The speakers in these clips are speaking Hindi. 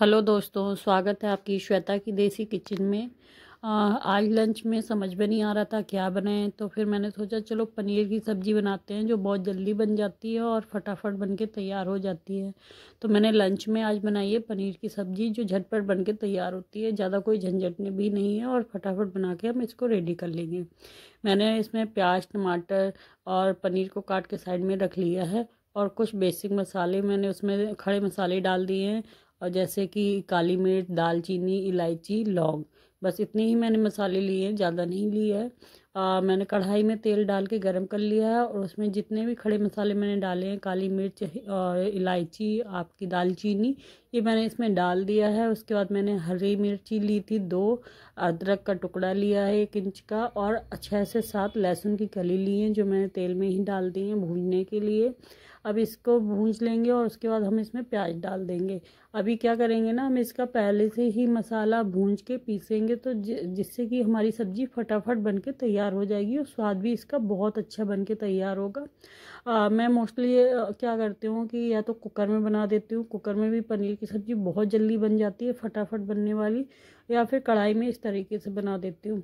हेलो दोस्तों स्वागत है आपकी श्वेता की देसी किचन में आ, आज लंच में समझ में नहीं आ रहा था क्या बनाएं तो फिर मैंने सोचा चलो पनीर की सब्ज़ी बनाते हैं जो बहुत जल्दी बन जाती है और फटाफट बन के तैयार हो जाती है तो मैंने लंच में आज बनाई है पनीर की सब्ज़ी जो झटपट बन के तैयार होती है ज़्यादा कोई झंझट भी नहीं है और फटाफट बना के हम इसको रेडी कर लेंगे मैंने इसमें प्याज टमाटर और पनीर को काट के साइड में रख लिया है और कुछ बेसिक मसाले मैंने उसमें खड़े मसाले डाल दिए हैं और जैसे कि काली मिर्च दालचीनी इलायची लौंग बस इतने ही मैंने मसाले लिए हैं ज़्यादा नहीं लिए है आ, मैंने कढ़ाई में तेल डाल के गर्म कर लिया है और उसमें जितने भी खड़े मसाले मैंने डाले हैं काली मिर्च और इलायची आपकी दालचीनी ये मैंने इसमें डाल दिया है उसके बाद मैंने हरी मिर्ची ली थी दो अदरक का टुकड़ा लिया है एक इंच का और छः से सात लहसुन की कली ली है जो मैंने तेल में ही डाल दी हैं भूनने के लिए अब इसको भूज लेंगे और उसके बाद हम इसमें प्याज डाल देंगे अभी क्या करेंगे ना हम इसका पहले से ही मसाला भूंज के पीसेंगे तो जिससे कि हमारी सब्ज़ी फटाफट बन के तैयार हो जाएगी और स्वाद भी इसका बहुत अच्छा बन के तैयार होगा आ, मैं मोस्टली क्या करती हूँ कि या तो कुकर में बना देती हूँ कुकर में भी पनीर की सब्ज़ी बहुत जल्दी बन जाती है फटाफट बनने वाली या फिर कढ़ाई में इस तरीके से बना देती हूँ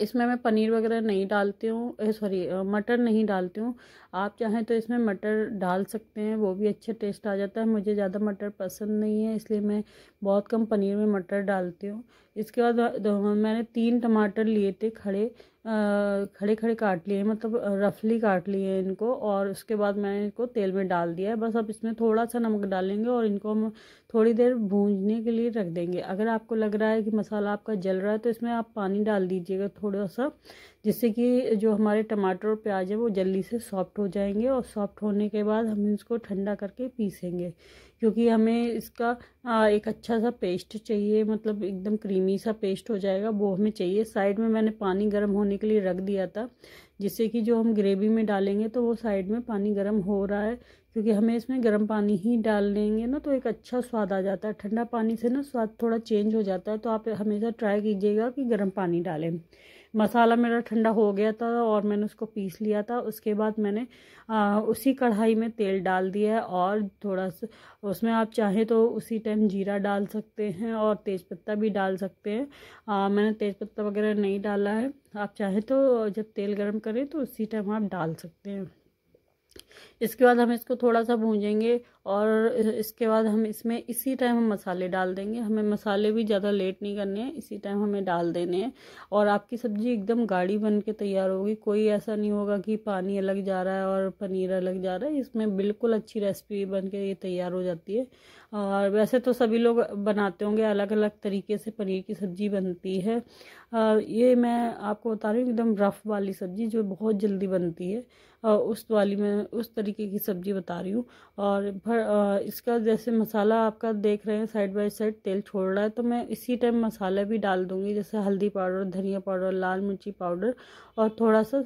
इसमें मैं पनीर वगैरह नहीं डालती हूँ सॉरी मटर नहीं डालती हूँ आप चाहें तो इसमें मटर डाल सकते हैं वो भी अच्छा टेस्ट आ जाता है मुझे ज़्यादा मटर पसंद नहीं है इसलिए मैं बहुत कम पनीर में मटर डालती हूँ इसके बाद मैंने तीन टमाटर लिए थे खड़े खड़े खड़े काट लिए मतलब रफली काट लिए इनको और उसके बाद मैंने इनको तेल में डाल दिया है बस अब इसमें थोड़ा सा नमक डालेंगे और इनको हम थोड़ी देर भूनने के लिए रख देंगे अगर आपको लग रहा है कि मसाला आपका जल रहा है तो इसमें आप पानी डाल दीजिएगा थोड़ा सा जिससे कि जो हमारे टमाटर और प्याज है वो जल्दी से सॉफ्ट हो जाएंगे और सॉफ्ट होने के बाद हम इसको ठंडा करके पीसेंगे क्योंकि हमें इसका एक अच्छा सा पेस्ट चाहिए मतलब एकदम क्रीमी सा पेस्ट हो जाएगा वो हमें चाहिए साइड में मैंने पानी गर्म होने पकाने के लिए रख दिया था जिससे कि जो हम ग्रेवी में डालेंगे तो वो साइड में पानी गर्म हो रहा है क्योंकि हमें इसमें गर्म पानी ही डाल लेंगे ना तो एक अच्छा स्वाद आ जाता है ठंडा पानी से ना स्वाद थोड़ा चेंज हो जाता है तो आप हमेशा ट्राई कीजिएगा कि गर्म पानी डालें मसाला मेरा ठंडा हो गया था और मैंने उसको पीस लिया था उसके बाद मैंने आ, उसी कढ़ाई में तेल डाल दिया है और थोड़ा सा उसमें आप चाहें तो उसी टाइम जीरा डाल सकते हैं और तेज़पत्ता भी डाल सकते हैं आ, मैंने तेज़पत्ता वगैरह नहीं डाला है आप चाहें तो जब तेल गर्म करें तो उसी टाइम आप डाल सकते हैं इसके बाद हम इसको थोड़ा सा भूंजेंगे और इसके बाद हम इसमें इसी टाइम हम मसाले डाल देंगे हमें मसाले भी ज़्यादा लेट नहीं करने हैं इसी टाइम हमें डाल देने हैं और आपकी सब्ज़ी एकदम गाढ़ी बन के तैयार होगी कोई ऐसा नहीं होगा कि पानी अलग जा रहा है और पनीर अलग जा रहा है इसमें बिल्कुल अच्छी रेसिपी बन के ये तैयार हो जाती है और वैसे तो सभी लोग बनाते होंगे अलग अलग तरीके से पनीर की सब्ज़ी बनती है ये मैं आपको बता रही हूँ एकदम रफ़ वाली सब्ज़ी जो बहुत जल्दी बनती है उस वाली में उस उस तरीके की सब्ज़ी बता रही हूँ और भर इसका जैसे मसाला आपका देख रहे हैं साइड बाय साइड तेल छोड़ रहा है तो मैं इसी टाइम मसाला भी डाल दूँगी जैसे हल्दी पाउडर धनिया पाउडर लाल मिर्ची पाउडर और थोड़ा सा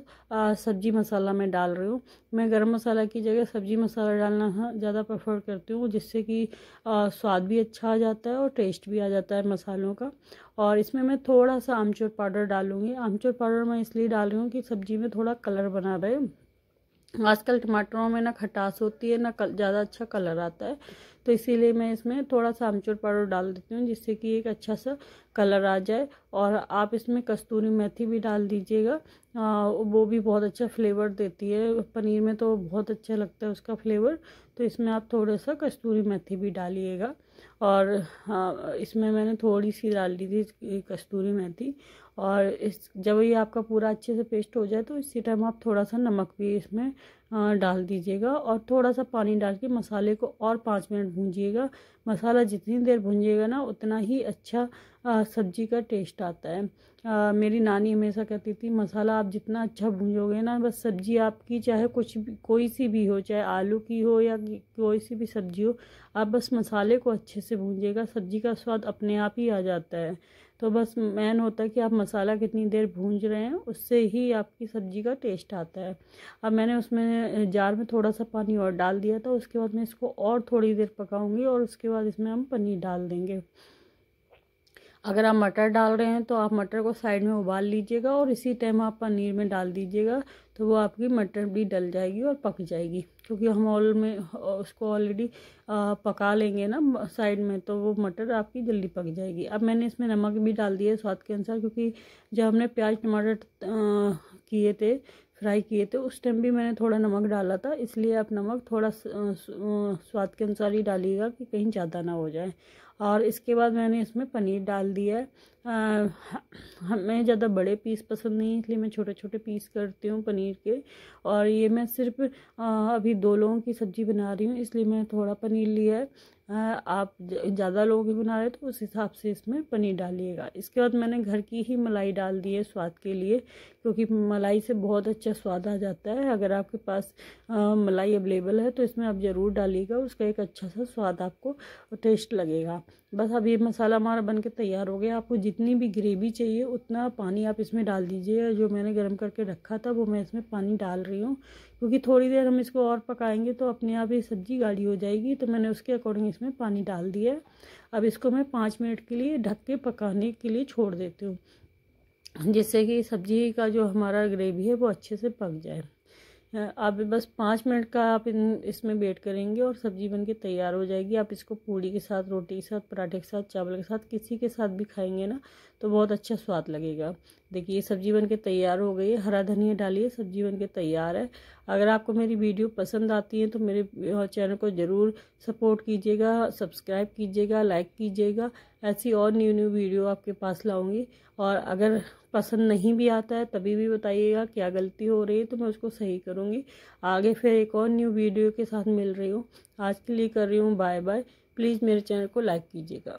सब्ज़ी मसाला मैं डाल रही हूँ मैं गर्म मसाला की जगह सब्ज़ी मसाला डालना ज़्यादा प्रेफर करती हूँ जिससे कि स्वाद भी अच्छा आ जाता है और टेस्ट भी आ जाता है मसालों का और इसमें मैं थोड़ा सा आमचूर पाउडर डालूँगी आमचूर पाउडर मैं इसलिए डाल रही हूँ कि सब्ज़ी में थोड़ा कलर बना रहे आजकल टमाटरों में ना खटास होती है ना कल ज़्यादा अच्छा कलर आता है तो इसीलिए मैं इसमें थोड़ा सा आमचूर पाउडर डाल देती हूँ जिससे कि एक अच्छा सा कलर आ जाए और आप इसमें कस्तूरी मेथी भी डाल दीजिएगा वो भी बहुत अच्छा फ्लेवर देती है पनीर में तो बहुत अच्छा लगता है उसका फ्लेवर तो इसमें आप थोड़ा सा कस्तूरी मेथी भी डालिएगा और हाँ, इसमें मैंने थोड़ी सी डाल दी थी कस्तूरी मेथी और इस जब ये आपका पूरा अच्छे से पेस्ट हो जाए तो इसी टाइम आप थोड़ा सा नमक भी इसमें हाँ, डाल दीजिएगा और थोड़ा सा पानी डाल के मसाले को और पाँच मिनट भूंजिएगा मसाला जितनी देर भूंजिएगा ना उतना ही अच्छा सब्जी का टेस्ट आता है आ, मेरी नानी हमेशा कहती थी मसाला आप जितना अच्छा भूंजोगे ना बस सब्जी आपकी चाहे कुछ भी कोई सी भी हो चाहे आलू की हो या कोई सी भी सब्जी हो आप बस मसाले को अच्छे से से भूंजिएगा सब्ज़ी का स्वाद अपने आप ही आ जाता है तो बस मैन होता है कि आप मसाला कितनी देर भूंज रहे हैं उससे ही आपकी सब्ज़ी का टेस्ट आता है अब मैंने उसमें जार में थोड़ा सा पानी और डाल दिया था उसके बाद मैं इसको और थोड़ी देर पकाऊंगी और उसके बाद इसमें हम पनीर डाल देंगे अगर आप मटर डाल रहे हैं तो आप मटर को साइड में उबाल लीजिएगा और इसी टाइम आप पनीर में डाल दीजिएगा तो वो आपकी मटर भी डल जाएगी और पक जाएगी क्योंकि हम ऑल में उसको ऑलरेडी पका लेंगे ना साइड में तो वो मटर आपकी जल्दी पक जाएगी अब मैंने इसमें नमक भी डाल दिया है स्वाद के अनुसार क्योंकि जब हमने प्याज टमाटर किए थे फ्राई किए थे उस टाइम भी मैंने थोड़ा नमक डाला था इसलिए आप नमक थोड़ा स्वाद के अनुसार ही डालिएगा कि कहीं ज़्यादा ना हो जाए और इसके बाद मैंने इसमें पनीर डाल दिया है हमें ज़्यादा बड़े पीस पसंद नहीं है इसलिए मैं छोटे छोटे पीस करती हूँ पनीर के और ये मैं सिर्फ अभी दो लोगों की सब्ज़ी बना रही हूँ इसलिए मैं थोड़ा पनीर लिया है आप ज़्यादा लोगों की बना रहे तो उस हिसाब से इसमें पनीर डालिएगा इसके बाद मैंने घर की ही मलाई डाल दी है स्वाद के लिए क्योंकि मलाई से बहुत अच्छा स्वाद आ जाता है अगर आपके पास मलाई अवेलेबल है तो इसमें आप ज़रूर डालिएगा उसका एक अच्छा सा स्वाद आपको टेस्ट लगेगा बस अब ये मसाला हमारा बन के तैयार हो गया आपको जितनी भी ग्रेवी चाहिए उतना पानी आप इसमें डाल दीजिए जो मैंने गर्म करके रखा था वो मैं इसमें पानी डाल रही हूँ क्योंकि थोड़ी देर हम इसको और पकाएंगे तो अपने आप ये सब्ज़ी गाढ़ी हो जाएगी तो मैंने उसके अकॉर्डिंग इसमें पानी डाल दिया है अब इसको मैं पाँच मिनट के लिए ढक के पकाने के लिए छोड़ देती हूँ जिससे कि सब्ज़ी का जो हमारा ग्रेवी है वो अच्छे से पक जाए आप बस पाँच मिनट का आप इन इसमें वेट करेंगे और सब्ज़ी बन के तैयार हो जाएगी आप इसको पूड़ी के साथ रोटी के साथ पराठे के साथ चावल के साथ किसी के साथ भी खाएंगे ना तो बहुत अच्छा स्वाद लगेगा देखिए ये सब्जी बन के तैयार हो गई है हरा धनिया डालिए सब्जी बन के तैयार है अगर आपको मेरी वीडियो पसंद आती है तो मेरे चैनल को ज़रूर सपोर्ट कीजिएगा सब्सक्राइब कीजिएगा लाइक कीजिएगा ऐसी और न्यू न्यू वीडियो आपके पास लाऊंगी और अगर पसंद नहीं भी आता है तभी भी बताइएगा क्या गलती हो रही है तो मैं उसको सही करूँगी आगे फिर एक और न्यू वीडियो के साथ मिल रही हूँ आज के लिए कर रही हूँ बाय बाय प्लीज़ मेरे चैनल को लाइक कीजिएगा